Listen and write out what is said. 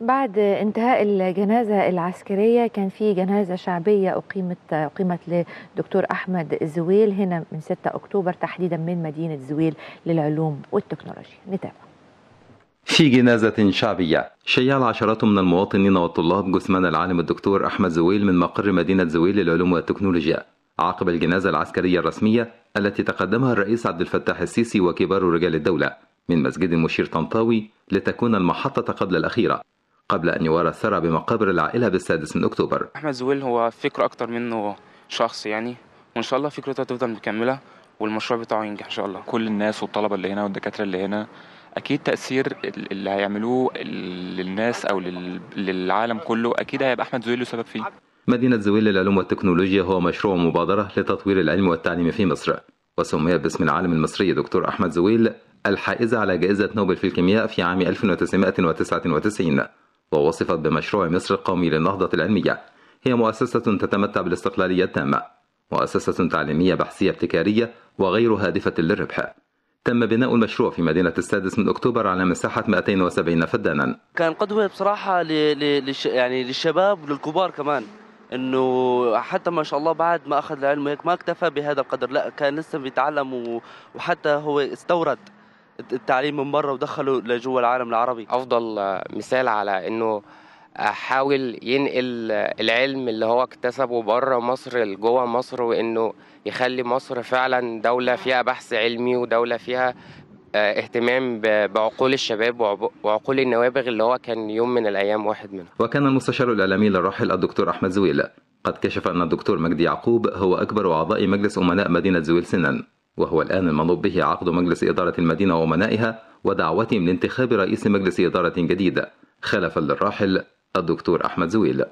بعد انتهاء الجنازة العسكرية كان في جنازة شعبية أقيمت أقيمت لدكتور أحمد زويل هنا من 6 أكتوبر تحديدا من مدينة زويل للعلوم والتكنولوجيا نتابع في جنازة شعبية شيع العشرات من المواطنين والطلاب جثمان العالم الدكتور أحمد زويل من مقر مدينة زويل للعلوم والتكنولوجيا عقب الجنازة العسكرية الرسمية التي تقدمها الرئيس عبد الفتاح السيسي وكبار رجال الدولة من مسجد المشير طنطاوي لتكون المحطة قبل الأخيرة قبل أن يوارى الثرى بمقابر العائلة بالسادس من أكتوبر أحمد زويل هو فكرة أكتر منه شخص يعني وإن شاء الله فكرته هتفضل مكملة والمشروع بتاعه ينجح إن شاء الله كل الناس والطلبة اللي هنا والدكاترة اللي هنا اكيد تاثير اللي هيعملوه للناس او للعالم كله اكيد هيبقى احمد زويل له سبب فيه مدينة زويل للعلوم والتكنولوجيا هو مشروع مبادرة لتطوير العلم والتعليم في مصر وسمي باسم العالم المصري دكتور أحمد زويل الحائزة على جائزة نوبل في الكيمياء في عام 1999 ووصفت بمشروع مصر القومي للنهضة العلمية هي مؤسسة تتمتع بالاستقلالية التامة مؤسسة تعليمية بحثية ابتكارية وغير هادفة للربح تم بناء المشروع في مدينة السادس من أكتوبر على مساحة 270 فدانا كان قدوة بصراحة للش... يعني للشباب وللكبار كمان انه حتى ما شاء الله بعد ما اخذ العلم هيك ما اكتفى بهذا القدر لا كان لسه بيتعلم وحتى هو استورد التعليم من بره ودخله لجوه العالم العربي افضل مثال على انه حاول ينقل العلم اللي هو اكتسبه بره مصر لجوه مصر وانه يخلي مصر فعلا دوله فيها بحث علمي ودوله فيها آه، اهتمام بعقول الشباب وعقول النوابغ اللي هو كان يوم من الايام واحد منهم. وكان المستشار الاعلامي للراحل الدكتور احمد زويل قد كشف ان الدكتور مجدي يعقوب هو اكبر اعضاء مجلس امناء مدينه زويل سنان وهو الآن المنوب به عقد مجلس إدارة المدينة وأمنائها ودعوتهم لانتخاب رئيس مجلس إدارة جديد خلفا للراحل الدكتور أحمد زويل